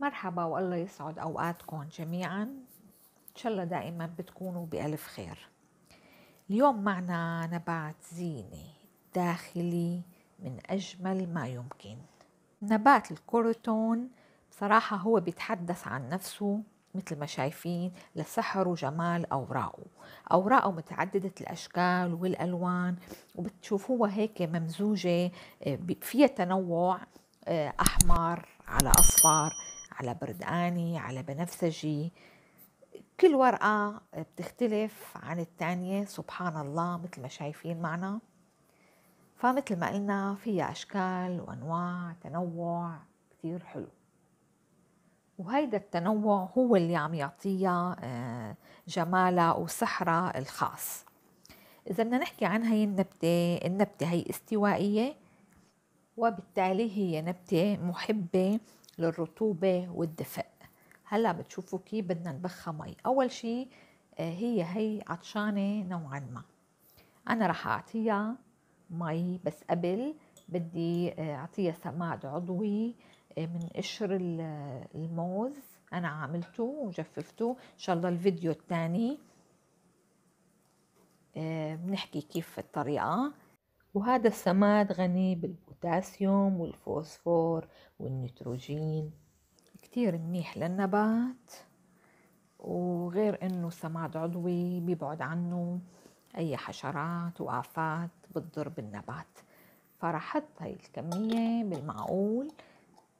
مرحبا والله يسعد أوقاتكم جميعا إن شاء الله دائما بتكونوا بألف خير اليوم معنا نبات زينة داخلي من أجمل ما يمكن نبات الكورتون بصراحة هو بيتحدث عن نفسه مثل ما شايفين لسحر وجمال أوراقه أوراقه متعددة الأشكال والألوان وبتشوفوها هيك ممزوجة آه، فيها تنوع آه، أحمر على أصفر على بردقاني على بنفسجي كل ورقة بتختلف عن الثانية سبحان الله مثل ما شايفين معنا فمثل ما قلنا فيها أشكال وأنواع تنوع كتير حلو وهيدا التنوع هو اللي عم يعطيها آه، جمالها وسحرها الخاص إذا بدنا نحكي عن هي النبتة النبتة هي استوائية وبالتالي هي نبتة محبة للرطوبة والدفء هلا بتشوفوا كيف بدنا نبخها مي اول شيء آه، هي هي عطشانة نوعا ما انا رح اعطيها مي بس قبل بدي آه، اعطيها سماد عضوي آه، من قشر الموز انا عاملته وجففته ان شاء الله الفيديو الثاني بنحكي كيف الطريقة وهذا السماد غني بالبوتاسيوم والفوسفور والنيتروجين كتير منيح للنبات وغير انه سماد عضوي بيبعد عنه اي حشرات وافات بتضر بالنبات فراح احط هاي الكمية بالمعقول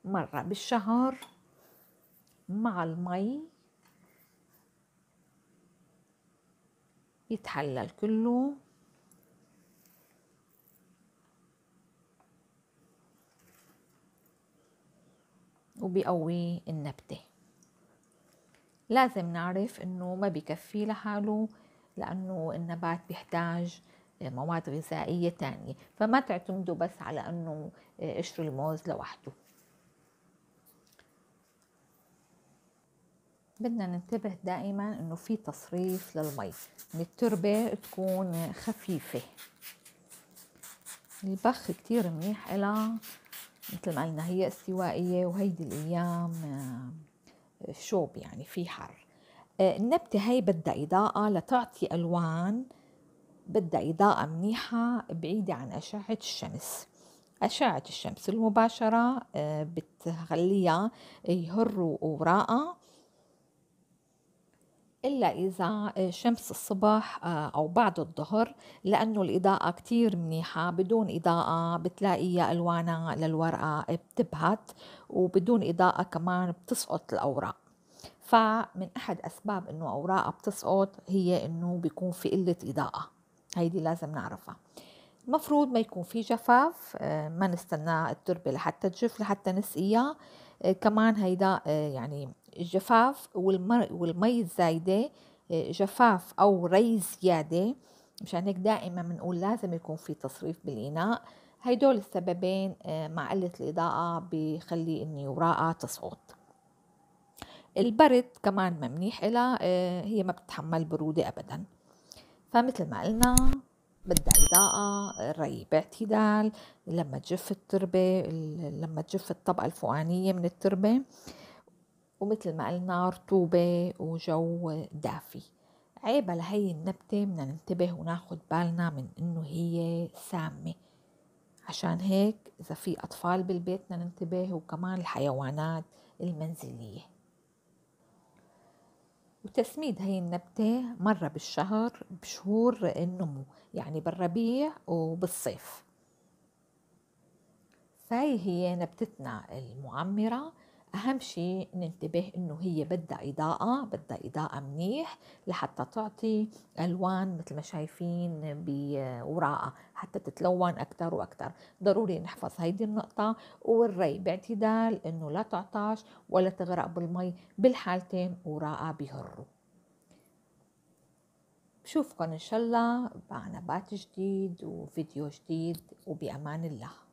مرة بالشهر مع المي يتحلل كله وبيقوي النبتة لازم نعرف انه ما بيكفي لحاله لانه النبات بيحتاج مواد غذائية تانية فما تعتمدوا بس على انه قشر الموز لوحده بدنا ننتبه دائما انه في تصريف للمي التربة تكون خفيفة البخ كتير منيح إلها مثل ما قلنا هي استوائية وهيدي الأيام آه، شوب يعني في حر آه، النبتة هي بدها إضاءة لتعطي ألوان بدها إضاءة منيحة بعيدة عن أشعة الشمس أشعة الشمس المباشرة آه، بتخليها يهروا أوراقها إلا إذا آه، شمس الصبح آه، أو بعد الظهر لأنه الإضاءة كتير منيحة بدون إضاءة بتلاقيها ألوانها للورقة بتبهت وبدون إضاءة كمان بتسقط الأوراق فمن أحد أسباب إنه أوراقها بتسقط هي إنه بيكون في قلة إضاءة هيدي لازم نعرفها المفروض ما يكون في جفاف آه، ما نستنى التربة لحتى تجف لحتى نسقيها كمان هيدا يعني الجفاف والمي الزايدة آه، جفاف أو ري زيادة مشان هيك دائما بنقول لازم يكون في تصريف بالإناء هيدول السببين آه، مع قلة الإضاءة بخلي النيوراءة تصعد البرد كمان ما منيح إلها آه، هي ما بتتحمل برودة أبدا فمثل ما قلنا بدها إضاءة الري باعتدال لما تجف التربة لما تجف الطبقة الفوقانية من التربة ومثل ما قلنا رطوبة وجو دافي على لهي النبتة بدنا ننتبه وناخد بالنا من إنه هي سامة عشان هيك إذا في أطفال بالبيت بدنا ننتبه وكمان الحيوانات المنزلية وتسميد هاي النبتة مرة بالشهر بشهور النمو يعني بالربيع وبالصيف فهي هي نبتتنا المعمرة أهم شيء ننتبه إنه هي بدها إضاءة بدها إضاءة منيح لحتى تعطي ألوان مثل ما شايفين بوراقة حتى تتلون أكثر وأكثر ضروري نحفظ هيدي النقطة والري باعتدال إنه لا تعطش ولا تغرق بالمي بالحالتين وراقة بهروا بشوفكن إن شاء الله مع نبات جديد وفيديو جديد وبأمان الله